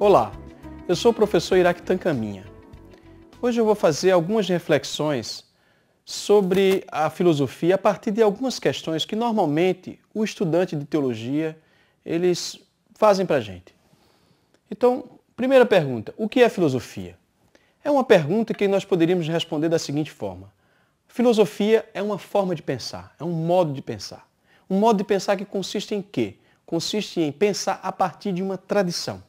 Olá, eu sou o professor Iraque Tancaminha. Hoje eu vou fazer algumas reflexões sobre a filosofia a partir de algumas questões que normalmente o estudante de teologia eles fazem para a gente. Então, primeira pergunta, o que é filosofia? É uma pergunta que nós poderíamos responder da seguinte forma. Filosofia é uma forma de pensar, é um modo de pensar. Um modo de pensar que consiste em quê? Consiste em pensar a partir de uma tradição.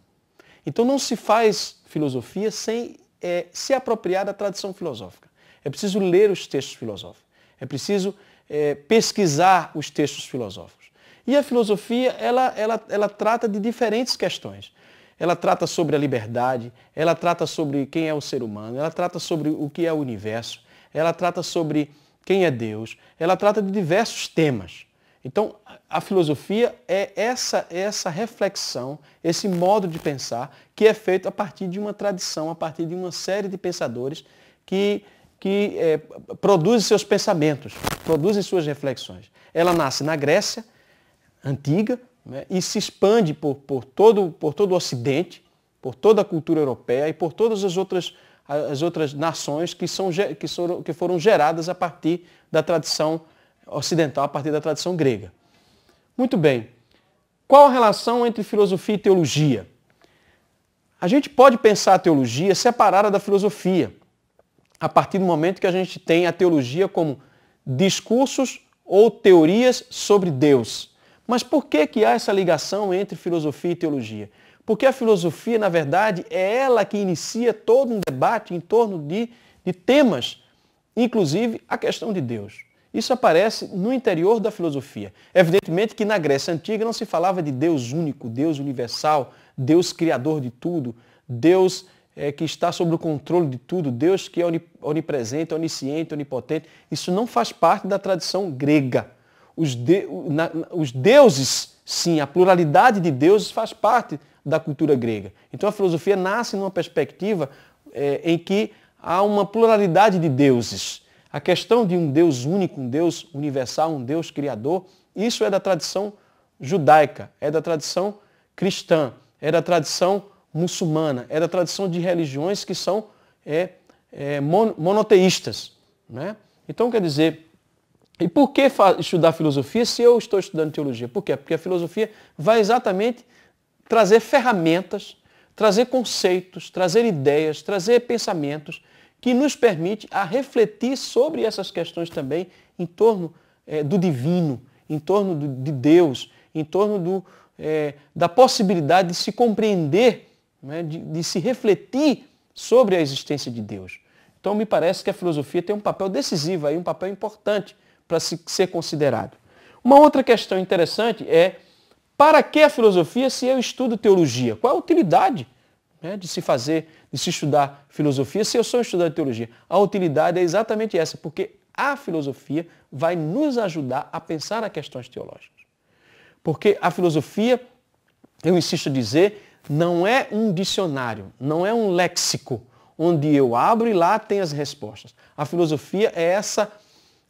Então não se faz filosofia sem é, se apropriar da tradição filosófica. É preciso ler os textos filosóficos. É preciso é, pesquisar os textos filosóficos. E a filosofia, ela, ela, ela trata de diferentes questões. Ela trata sobre a liberdade, ela trata sobre quem é o ser humano, ela trata sobre o que é o universo, ela trata sobre quem é Deus, ela trata de diversos temas. Então, a filosofia é essa, essa reflexão, esse modo de pensar, que é feito a partir de uma tradição, a partir de uma série de pensadores que, que é, produzem seus pensamentos, produzem suas reflexões. Ela nasce na Grécia antiga né, e se expande por, por, todo, por todo o Ocidente, por toda a cultura europeia e por todas as outras, as outras nações que, são, que, são, que foram geradas a partir da tradição ocidental a partir da tradição grega. Muito bem. Qual a relação entre filosofia e teologia? A gente pode pensar a teologia separada da filosofia, a partir do momento que a gente tem a teologia como discursos ou teorias sobre Deus. Mas por que, que há essa ligação entre filosofia e teologia? Porque a filosofia, na verdade, é ela que inicia todo um debate em torno de, de temas, inclusive a questão de Deus. Isso aparece no interior da filosofia. Evidentemente que na Grécia Antiga não se falava de Deus único, Deus universal, Deus criador de tudo, Deus é, que está sob o controle de tudo, Deus que é onipresente, onisciente, onipotente. Isso não faz parte da tradição grega. Os, de, na, os deuses, sim, a pluralidade de deuses faz parte da cultura grega. Então a filosofia nasce numa perspectiva é, em que há uma pluralidade de deuses a questão de um Deus único, um Deus universal, um Deus criador, isso é da tradição judaica, é da tradição cristã, é da tradição muçulmana, é da tradição de religiões que são é, é, monoteístas. Né? Então, quer dizer, e por que estudar filosofia se eu estou estudando teologia? Por quê? Porque a filosofia vai exatamente trazer ferramentas, trazer conceitos, trazer ideias, trazer pensamentos que nos permite a refletir sobre essas questões também em torno é, do divino, em torno do, de Deus, em torno do, é, da possibilidade de se compreender, né, de, de se refletir sobre a existência de Deus. Então me parece que a filosofia tem um papel decisivo aí, um papel importante para se, ser considerado. Uma outra questão interessante é para que a filosofia se eu estudo teologia? Qual a utilidade? né, de se fazer, de se estudar filosofia, se eu sou um estudante de teologia. A utilidade é exatamente essa, porque a filosofia vai nos ajudar a pensar as questões teológicas. Porque a filosofia, eu insisto dizer, não é um dicionário, não é um léxico, onde eu abro e lá tem as respostas. A filosofia é essa,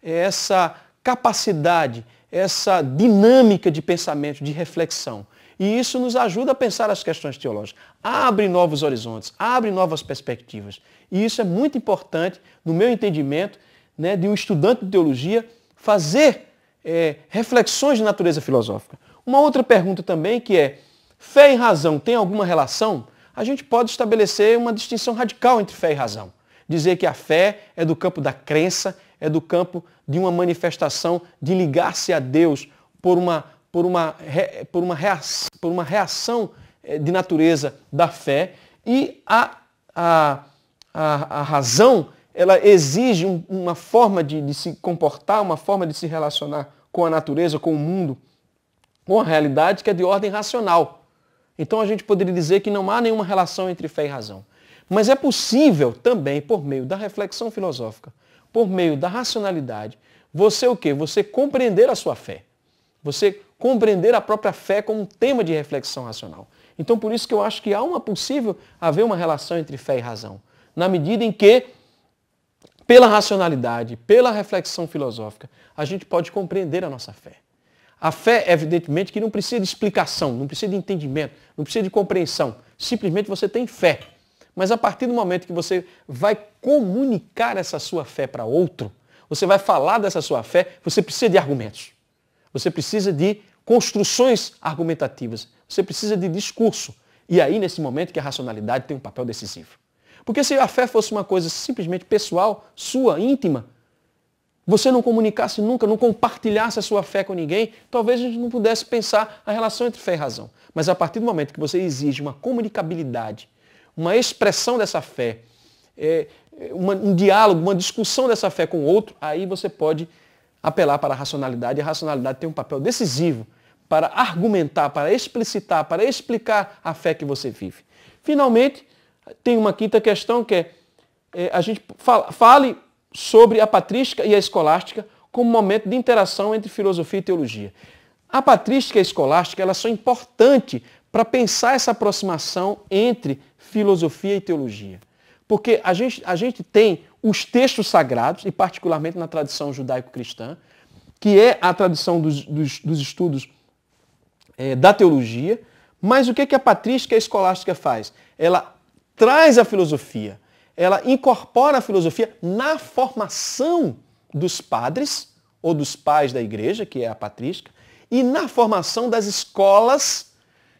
é essa capacidade, essa dinâmica de pensamento, de reflexão. E isso nos ajuda a pensar as questões teológicas. Abre novos horizontes, abre novas perspectivas. E isso é muito importante, no meu entendimento, né, de um estudante de teologia fazer é, reflexões de natureza filosófica. Uma outra pergunta também que é, fé e razão tem alguma relação? A gente pode estabelecer uma distinção radical entre fé e razão. Dizer que a fé é do campo da crença, é do campo de uma manifestação de ligar-se a Deus por uma por uma, por uma, reação, por uma reação de natureza da fé e a, a, a, a razão ela exige um, uma forma de, de se comportar, uma forma de se relacionar com a natureza, com o mundo, com a realidade que é de ordem racional. Então a gente poderia dizer que não há nenhuma relação entre fé e razão. Mas é possível também, por meio da reflexão filosófica, por meio da racionalidade, você o quê? Você compreender a sua fé. Você compreender a própria fé como um tema de reflexão racional. Então, por isso que eu acho que há uma possível haver uma relação entre fé e razão, na medida em que, pela racionalidade, pela reflexão filosófica, a gente pode compreender a nossa fé. A fé, evidentemente, que não precisa de explicação, não precisa de entendimento, não precisa de compreensão. Simplesmente você tem fé. Mas a partir do momento que você vai comunicar essa sua fé para outro, você vai falar dessa sua fé, você precisa de argumentos. Você precisa de construções argumentativas. Você precisa de discurso. E aí, nesse momento, que a racionalidade tem um papel decisivo. Porque se a fé fosse uma coisa simplesmente pessoal, sua, íntima, você não comunicasse nunca, não compartilhasse a sua fé com ninguém, talvez a gente não pudesse pensar a relação entre fé e razão. Mas a partir do momento que você exige uma comunicabilidade, uma expressão dessa fé, é, é uma, um diálogo, uma discussão dessa fé com o outro, aí você pode apelar para a racionalidade. E a racionalidade tem um papel decisivo para argumentar, para explicitar, para explicar a fé que você vive. Finalmente, tem uma quinta questão que é, é a gente fala, fale sobre a patrística e a escolástica como momento de interação entre filosofia e teologia. A patrística e a escolástica elas são importantes para pensar essa aproximação entre filosofia e teologia. Porque a gente, a gente tem os textos sagrados, e particularmente na tradição judaico-cristã, que é a tradição dos, dos, dos estudos é, da teologia, mas o que, que a patrística escolástica faz? Ela traz a filosofia, ela incorpora a filosofia na formação dos padres ou dos pais da igreja, que é a patrística, e na formação das escolas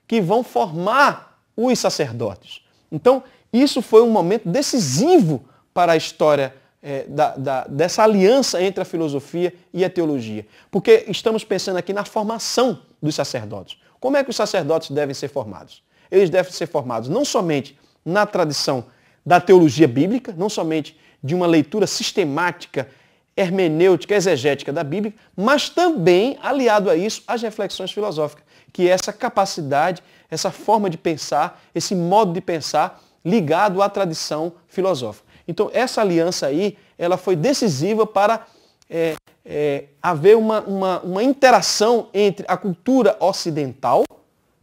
que vão formar os sacerdotes. Então, isso foi um momento decisivo para a história é, da, da, dessa aliança entre a filosofia e a teologia. Porque estamos pensando aqui na formação dos sacerdotes. Como é que os sacerdotes devem ser formados? Eles devem ser formados não somente na tradição da teologia bíblica, não somente de uma leitura sistemática, hermenêutica, exegética da Bíblia, mas também, aliado a isso, as reflexões filosóficas, que é essa capacidade, essa forma de pensar, esse modo de pensar ligado à tradição filosófica. Então, essa aliança aí, ela foi decisiva para é, é, haver uma, uma, uma, interação entre a cultura ocidental,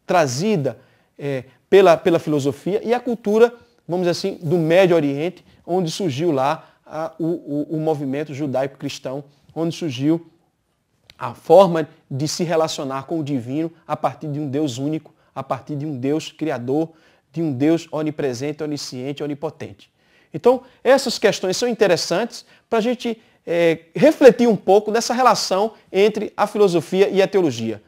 trazida é, pela, pela filosofia, e a cultura, vamos dizer assim, do Médio Oriente, onde surgiu lá a, o, o, o movimento judaico-cristão, onde surgiu a forma de se relacionar com o divino a partir de um Deus único, a partir de um Deus criador, de um Deus onipresente, onisciente, onipotente. Então, essas questões são interessantes para a gente é, refletir um pouco dessa relação entre a filosofia e a teologia.